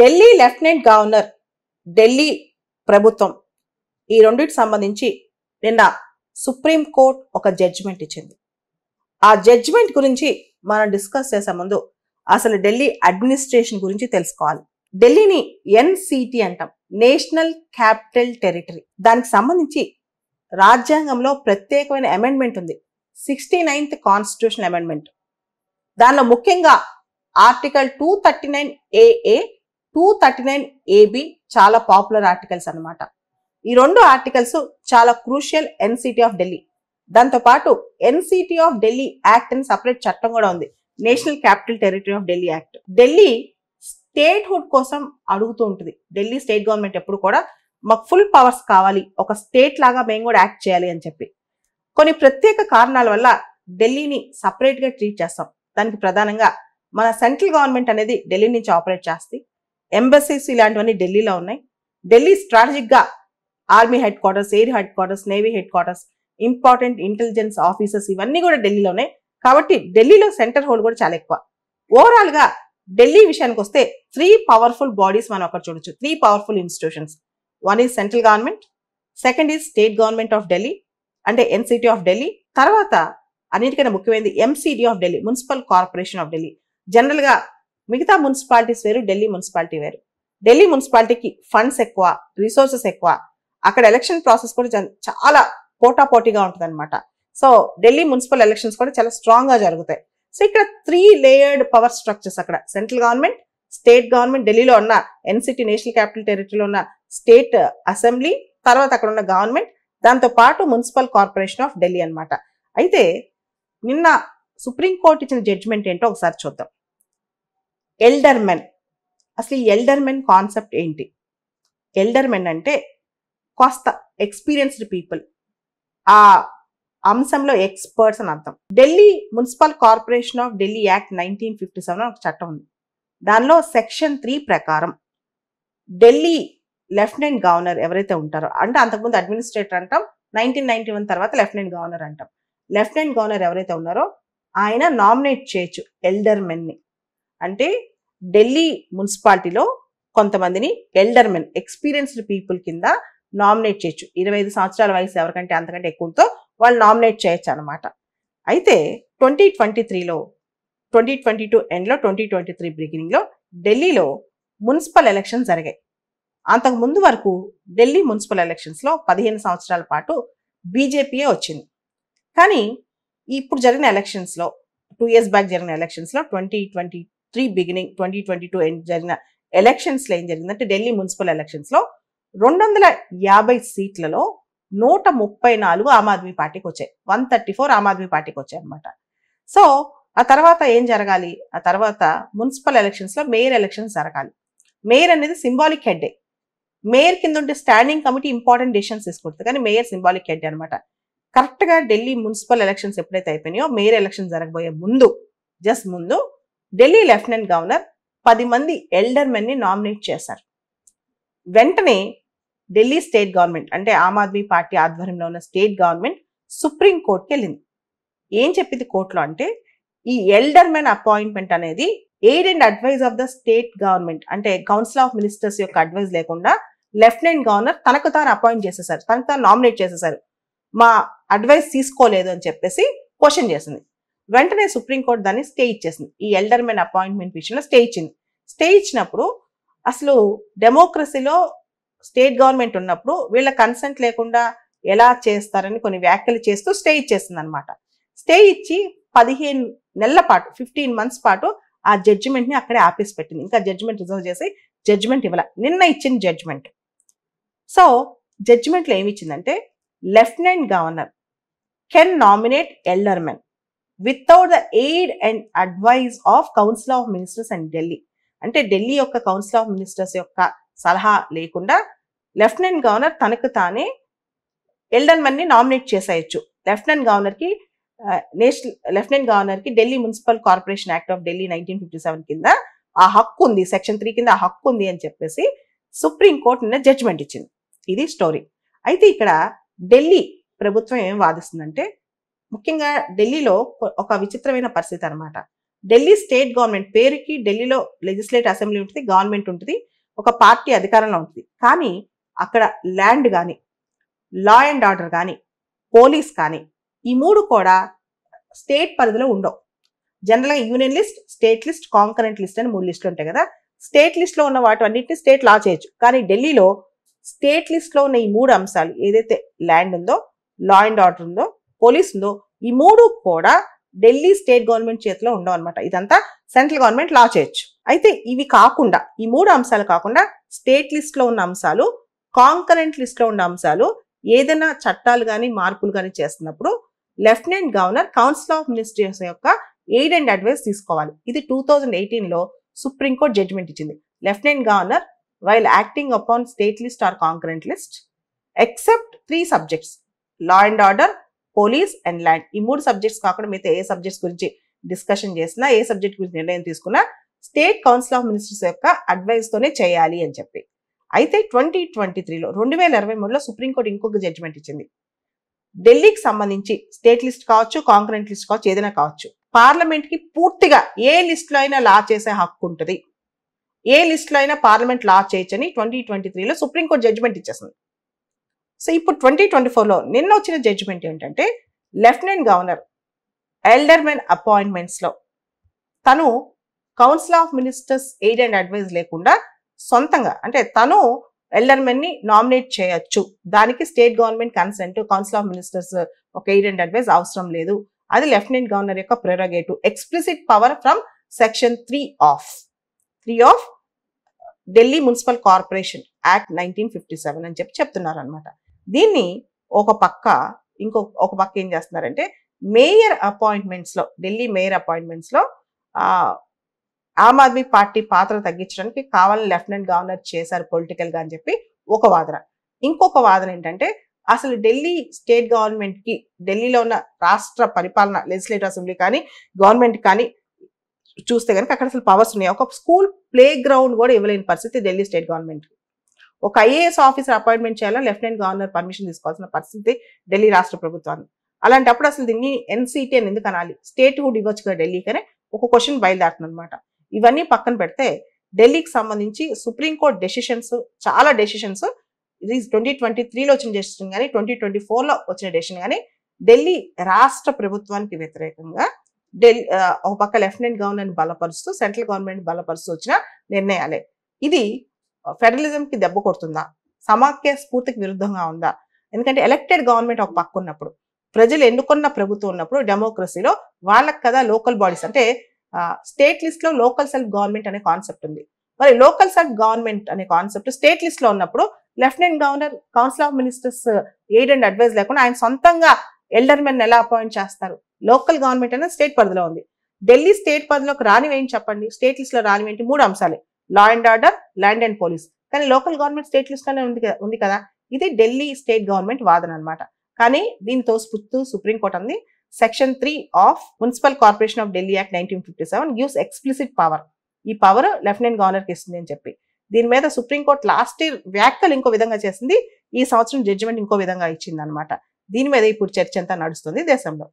Delhi lieutenant governor Delhi ప్రభుత్వం ఈ రెండింటికి సంబంధించి నిన్న సుప్రీంకోర్టు ఒక జడ్జిమెంట్ ఇచ్చింది ఆ జడ్జిమెంట్ గురించి మనం డిస్కస్ చేసే ముందు అసలు ఢిల్లీ అడ్మినిస్ట్రేషన్ గురించి తెలుసుకోవాలి ఢిల్లీని ఎన్సిటి అంటాం నేషనల్ క్యాపిటల్ టెరిటరీ దానికి సంబంధించి రాజ్యాంగంలో ప్రత్యేకమైన అమెండ్మెంట్ ఉంది సిక్స్టీ నైన్త్ కాన్స్టిట్యూషన్ అమెండ్మెంట్ దానిలో ముఖ్యంగా article two thirty nine AA two thirty nine AB చాలా పాపులర్ ఆర్టికల్స్ అనమాట ఈ రెండు ఆర్టికల్స్ చాలా క్రూషియల్ ఎన్సిటీ ఆఫ్ ఢిల్లీ దాంతోపాటు ఎన్సిటీ ఆఫ్ ఢిల్లీ యాక్ట్ అని సపరేట్ చట్టం కూడా ఉంది national capital territory of Delhi act Delhi statehood కోసం అడుగుతూ ఉంటుంది ఢిల్లీ స్టేట్ గవర్నమెంట్ ఎప్పుడు కూడా మాకు ఫుల్ పవర్స్ కావాలి ఒక స్టేట్ లాగా మేము కూడా యాక్ట్ చేయాలి అని చెప్పి కొన్ని ప్రత్యేక కారణాల వల్ల ఢిల్లీని సపరేట్గా ట్రీట్ చేస్తాం దానికి ప్రధానంగా మన సెంట్రల్ గవర్నమెంట్ అనేది ఢిల్లీ నుంచి ఆపరేట్ చేస్తే ఎంబసీస్ ఇలాంటివన్నీ ఢిల్లీలో ఉన్నాయి ఢిల్లీ స్ట్రాటజిక్గా army headquarters air headquarters navy headquarters important intelligence officers ఇవన్నీ కూడా ఢిల్లీలో ఉన్నాయి కాబట్టి ఢిల్లీలో సెంటర్ హోల్డ్ కూడా చాలా ఎక్కువ ఓవరాల్గా ఢిల్లీ విషయానికి వస్తే త్రీ పవర్ఫుల్ బాడీస్ మనం అక్కడ చూడొచ్చు three powerful institutions one is central government second is state government of Delhi అంటే ఎన్సిటీ ఆఫ్ ఢిల్లీ తర్వాత అన్నిటికైనా ముఖ్యమైనది MCD of Delhi municipal corporation of Delhi జనరల్గా మిగతా మున్సిపాలిటీస్ వేరు ఢిల్లీ మున్సిపాలిటీ వేరు ఢిల్లీ మున్సిపాలిటీకి ఫండ్స్ ఎక్కువ రిసోర్సెస్ ఎక్కువ అక్కడ ఎలక్షన్ ప్రాసెస్ కూడా చాలా పోటాపోటీగా ఉంటుంది అనమాట సో ఢిల్లీ మున్సిపల్ ఎలక్షన్స్ కూడా చాలా స్ట్రాంగ్గా జరుగుతాయి సో ఇక్కడ త్రీ లేయర్డ్ పవర్ స్ట్రక్చర్స్ అక్కడ సెంట్రల్ గవర్నమెంట్ స్టేట్ గవర్నమెంట్ ఢిల్లీలో ఉన్న ఎన్సిటీ నేషనల్ క్యాపిటల్ టెరిటరీలో ఉన్న స్టేట్ అసెంబ్లీ తర్వాత అక్కడ ఉన్న గవర్నమెంట్ దాంతో పాటు మున్సిపల్ కార్పొరేషన్ ఆఫ్ ఢిల్లీ అనమాట అయితే నిన్న సుప్రీంకోర్టు ఇచ్చిన జడ్జిమెంట్ ఏంటో ఒకసారి చూద్దాం ఎల్డర్మెన్ అసలు ఈ ఎల్డర్మెన్ కాన్సెప్ట్ ఏంటి ఎల్డర్మెన్ అంటే కాస్త ఎక్స్పీరియన్స్డ్ పీపుల్ ఆ అంశంలో ఎక్స్పర్ట్స్ అని అర్థం Delhi municipal corporation of Delhi act nineteen fifty seven ఒక చట్టం ఉంది దానిలో సెక్షన్ త్రీ ప్రకారం ఢిల్లీ లెఫ్టినెంట్ గవర్నర్ ఎవరైతే ఉంటారో అంటే అంతకుముందు అడ్మినిస్ట్రేటర్ అంటాం నైన్టీన్ నైన్టీ వన్ తర్వాత లెఫ్టినెంట్ గవర్నర్ అంటాం లెఫ్టినెంట్ గవర్నర్ ఎవరైతే ఉన్నారో ఆయన నామినేట్ చేయొచ్చు ఎల్డర్ అంటే ఢిల్లీ మున్సిపాలిటీలో కొంతమందిని ఎల్డర్మెన్ ఎక్స్పీరియన్స్డ్ పీపుల్ కింద నామినేట్ చేయొచ్చు ఇరవై ఐదు సంవత్సరాల వయసు ఎవరికంటే అంతకంటే ఎక్కువతో వాళ్ళు నామినేట్ చేయొచ్చు అనమాట అయితే ట్వంటీ ట్వంటీ త్రీలో ట్వంటీ ట్వంటీ టూ ఎండ్లో ట్వంటీ ట్వంటీ త్రీ బిగినింగ్లో ఢిల్లీలో మున్సిపల్ ఎలక్షన్స్ జరిగాయి అంతకు ముందు వరకు ఢిల్లీ మున్సిపల్ ఎలక్షన్స్లో పదిహేను సంవత్సరాల పాటు బీజేపీయే వచ్చింది కానీ ఇప్పుడు జరిగిన ఎలక్షన్స్లో టూ ఇయర్స్ బ్యాక్ జరిగిన ఎలక్షన్స్లో twenty twenty three beginning twenty twenty two జరిగిన ఎలక్షన్స్లో ఏం జరిగిందంటే ఢిల్లీ మున్సిపల్ ఎలక్షన్స్లో రెండు వందల యాభై సీట్లలో నూట ముప్పై నాలుగు ఆమ్ ఆద్మీ పార్టీకి వచ్చాయి one thirty four Aam Aadmi పార్టీకి వచ్చాయి అనమాట సో ఆ తర్వాత ఏం జరగాలి ఆ తర్వాత మున్సిపల్ ఎలక్షన్స్లో మేయర్ ఎలక్షన్స్ జరగాలి మేయర్ అనేది సింబాలిక్ హెడ్డే మేయర్ కింద ఉంటే స్టాండింగ్ కమిటీ ఇంపార్టెంట్ డిసిషన్స్ తీసుకుంటుంది కానీ మేయర్ సింబాలిక్ హెడ్ అనమాట కరెక్ట్గా ఢిల్లీ మున్సిపల్ ఎలక్షన్స్ ఎప్పుడైతే అయిపోయినాయో మేయర్ ఎలక్షన్ జరగబోయే ముందు జస్ట్ ముందు ఢిల్లీ లెఫ్టినెంట్ గవర్నర్ పది మంది ఎల్డర్ మెన్ని నామినేట్ చేశారు వెంటనే ఢిల్లీ స్టేట్ గవర్నమెంట్ అంటే ఆమ్ ఆద్మీ పార్టీ ఆధ్వర్యంలో ఉన్న స్టేట్ గవర్నమెంట్ సుప్రీంకోర్టుకి వెళ్ళింది ఏం చెప్పింది కోర్టులో అంటే ఈ ఎల్డర్ మెన్ అపాయింట్మెంట్ అనేది aid and advise of the state government అంటే కౌన్సిల్ ఆఫ్ మినిస్టర్స్ యొక్క అడ్వైజ్ లేకుండా లెఫ్టినెంట్ గవర్నర్ తనకు తాను అపాయింట్ చేసేసారు తనకు తాను నామినేట్ చేసేసారు మా అడ్వైస్ తీసుకోలేదు అని చెప్పేసి క్వశ్చన్ చేసింది వెంటనే సుప్రీంకోర్టు దాన్ని స్టే ఇచ్చేసింది ఈ ఎల్డర్మెన్ అపాయింట్మెంట్ విషయంలో స్టే ఇచ్చింది స్టే ఇచ్చినప్పుడు అసలు డెమోక్రసీలో స్టేట్ గవర్నమెంట్ ఉన్నప్పుడు వీళ్ళ కన్సెంట్ లేకుండా ఎలా చేస్తారని కొన్ని వ్యాఖ్యలు చేస్తూ స్టే ఇచ్చేసింది అనమాట స్టే ఇచ్చి పదిహేను నెలల పాటు ఫిఫ్టీన్ మంత్స్ పాటు ఆ జడ్జిమెంట్ని అక్కడే ఆఫీస్ పెట్టింది ఇంకా జడ్జిమెంట్ రిజర్వ్ చేసి జడ్జిమెంట్ ఇవ్వాల నిన్న ఇచ్చిన జడ్జిమెంట్ సో జడ్జిమెంట్లో ఇచ్చిందంటే lieutenant governor can nominate aldermen without the aid and advise of council of ministers and Delhi అంటే ఢిల్లీ యొక్క కౌన్సిల్ ఆఫ్ మినిస్టర్స్ యొక్క సలహా లేకుండా లెఫ్టినెంట్ గవర్నర్ తనకు తానే మన్ని నామినేట్ చేసేయచ్చు లెఫ్టినెంట్ గవర్నర్కి నేషనల్ లెఫ్టినెంట్ గవర్నర్కి Delhi municipal corporation act of Delhi nineteen fifty seven కింద ఆ హక్కు ఉంది సెక్షన్ త్రీ కింద ఆ హక్కు ఉంది అని చెప్పేసి సుప్రీంకోర్టు నిన్న జడ్జిమెంట్ ఇచ్చింది ఇది స్టోరీ అయితే ఇక్కడ ఢిల్లీ ప్రభుత్వం ఏం వాదిస్తుందంటే ముఖ్యంగా ఢిల్లీలో ఒక విచిత్రమైన పరిస్థితి అనమాట ఢిల్లీ స్టేట్ గవర్నమెంట్ పేరుకి ఢిల్లీలో లెజిస్లేట్ అసెంబ్లీ ఉంటుంది గవర్నమెంట్ ఉంటుంది ఒక పార్టీ అధికారంలో ఉంటుంది కానీ అక్కడ ల్యాండ్ కానీ లా అండ్ ఆర్డర్ కానీ పోలీస్ కానీ ఈ మూడు కూడా స్టేట్ పరిధిలో ఉండవు జనరల్గా union list state list concurrent list అని మూడు లిస్టులు ఉంటాయి కదా స్టేట్ లిస్ట్లో ఉన్న వాటి అన్నింటినీ స్టేట్ లా చేయొచ్చు కానీ ఢిల్లీలో స్టేట్ లిస్ట్లో ఉన్న ఈ మూడు అంశాలు ఏదైతే ల్యాండ్ ఉందో లా అండ్ ఆర్డర్ ఉందో పోలీసులు ఈ మూడు కూడా ఢిల్లీ స్టేట్ గవర్నమెంట్ చేతిలో ఉండవు అనమాట ఇదంతా సెంట్రల్ గవర్నమెంట్ లా చేయొచ్చు అయితే ఇవి కాకుండా ఈ మూడు అంశాలు కాకుండా స్టేట్ లిస్ట్లో ఉన్న అంశాలు కాంకరెంట్ లిస్ట్లో ఉన్న అంశాలు ఏదైనా చట్టాలు కానీ మార్పులు కానీ చేస్తున్నప్పుడు lieutenant governor council of ministers యొక్క ఎయిడ్ అండ్ అడ్వైస్ తీసుకోవాలి ఇది టూ థౌజండ్ ఎయిటీన్లో సుప్రీంకోర్టు జడ్జిమెంట్ ఇచ్చింది lieutenant governor while acting upon state list or concurrent list except three subjects law and order police and land ఈ మూడు subjects కాకుండా మిగతా ఏ subjects గురించి డిస్కషన్ చేసినా ఏ సబ్జెక్ట్ గురించి నిర్ణయం తీసుకున్నా స్టేట్ కౌన్సిల్ ఆఫ్ మినిస్టర్స్ యొక్క అడ్వైస్తోనే చేయాలి అని చెప్పి అయితే ట్వంటీ ట్వంటీ త్రీలో రెండు వేల ఇరవై మూడులో సుప్రీంకోర్టు ఇంకొక జడ్జిమెంట్ ఇచ్చింది ఢిల్లీకి సంబంధించి స్టేట్ లిస్ట్ కావచ్చు కాంక్రెంట్ లిస్ట్ కావచ్చు ఏదైనా కావచ్చు పార్లమెంట్కి పూర్తిగా ఏ లిస్ట్లో అయినా లా చేసే హక్కు ఉంటుంది ఏ లిస్ట్లో అయినా పార్లమెంట్ లా చేయొచ్చని ట్వంటీ ట్వంటీ త్రీలో సుప్రీంకోర్టు జడ్జిమెంట్ ఇచ్చేసింది సో ఇప్పుడు ట్వంటీ ట్వంటీ ఫోర్లో నిన్న వచ్చిన జడ్జిమెంట్ ఏంటంటే లెఫ్టినెంట్ గవర్నర్ ఎల్డర్మెన్ అపాయింట్మెంట్స్లో తను council of ministers aid and advise లేకుండా సొంతంగా అంటే తను ఎల్డర్మెన్ని నామినేట్ చేయొచ్చు దానికి state government consent council of ministers ఒక ఎయిడ్ అండ్ అడ్వైజ్ అవసరం లేదు అది లెఫ్టినెంట్ గవర్నర్ యొక్క prerogative explicit power from section three of three of Delhi municipal corporation act nineteen fifty seven అని చెప్పి చెప్తున్నారు అనమాట దీన్ని ఒక పక్క ఇంకో ఒక పక్క ఏం చేస్తున్నారంటే మేయర్ అపాయింట్మెంట్స్లో ఢిల్లీ మేయర్ అపాయింట్మెంట్స్లో ఆమ్ ఆద్మీ పార్టీ పాత్ర తగ్గించడానికి కావాలని లెఫ్టినెంట్ గవర్నర్ చేశారు పొలిటికల్గా అని చెప్పి ఒక వాదన ఇంకొక వాదన ఏంటంటే అసలు ఢిల్లీ స్టేట్ గవర్నమెంట్కి ఢిల్లీలో ఉన్న రాష్ట్ర పరిపాలన లెజిస్లేటివ్ అసెంబ్లీ కానీ గవర్నమెంట్ కానీ చూస్తే కనుక అక్కడ అసలు పవర్స్ ఉన్నాయి ఒక స్కూల్ ప్లే గ్రౌండ్ కూడా ఇవ్వలేని పరిస్థితి ఢిల్లీ స్టేట్ గవర్నమెంట్కి ఒక ఐఏఎస్ ఆఫీసర్ అపాయింట్మెంట్ చేయాలా లెఫ్టినెంట్ గవర్నర్ పర్మిషన్ తీసుకోవాల్సిన పరిస్థితి ఢిల్లీ రాష్ట్ర ప్రభుత్వాన్ని అలాంటప్పుడు అసలు దీన్ని ఎన్సీటీ అని ఎందుకు అనాలి స్టేట్ హుడ్ ఇవ్వచ్చుగా ఢిల్లీకనే ఒక క్వశ్చన్ అనమాట ఇవన్నీ పక్కన పెడితే ఢిల్లీకి సంబంధించి సుప్రీంకోర్టు డెసిషన్స్ చాలా డెసిషన్స్ ఇది ట్వంటీ ట్వంటీ త్రీలో వచ్చిన డెసిషన్ కానీ ట్వంటీ ట్వంటీ ఫోర్లో వచ్చిన డెసిషన్ కానీ ఢిల్లీ రాష్ట్ర ప్రభుత్వానికి వ్యతిరేకంగా ఢిల్లీ ఒక పక్క లెఫ్టినెంట్ గవర్నర్ని బలపరుస్తూ సెంట్రల్ గవర్నమెంట్ బలపరుస్తూ వచ్చిన నిర్ణయాలే ఇది ఫెడరలిజంకి దెబ్బ కొడుతుందా సమాఖ్య స్ఫూర్తికి విరుద్ధంగా ఉందా ఎందుకంటే ఎలక్టెడ్ గవర్నమెంట్ ఒక పక్క ఉన్నప్పుడు ప్రజలు ఎన్నుకున్న ప్రభుత్వం ఉన్నప్పుడు డెమోక్రసీలో వాళ్ళకి కదా లోకల్ బాడీస్ అంటే స్టేట్ లిస్ట్లో లోకల్ సెల్ఫ్ గవర్నమెంట్ అనే కాన్సెప్ట్ ఉంది మరి లోకల్ సెల్ఫ్ గవర్నమెంట్ అనే కాన్సెప్ట్ స్టేట్ లిస్ట్లో ఉన్నప్పుడు lieutenant governor council of ministers aid and advise లేకుండా ఆయన సొంతంగా ఎల్డర్ మెన్ ఎలా అపాయింట్ చేస్తారు లోకల్ గవర్నమెంట్ అనేది స్టేట్ పరిధిలో ఉంది ఢిల్లీ స్టేట్ పరిధిలోకి రానివేంటి చెప్పండి స్టేట్ లిస్ట్లో రానివేంటి మూడు అంశాలే law and order land and police కానీ లోకల్ గవర్నమెంట్ స్టేట్ లిస్ట్లోనే ఉంది ఉంది కదా ఇది ఢిల్లీ స్టేట్ గవర్నమెంట్ వాదన అనమాట కానీ దీంతో స్ఫుత్తు సుప్రీంకోర్టు అంది section three of municipal corporation of Delhi act nineteen fifty seven gives explicit power ఈ పవర్ లెఫ్టినెంట్ గవర్నర్కి ఇస్తుంది అని చెప్పి దీని మీద సుప్రీంకోర్టు లాస్ట్ ఇయర్ వ్యాఖ్యలు ఇంకో విధంగా చేసింది ఈ సంవత్సరం జడ్జిమెంట్ ఇంకో విధంగా ఇచ్చింది అనమాట దీని మీద ఇప్పుడు చర్చ అంతా నడుస్తుంది దేశంలో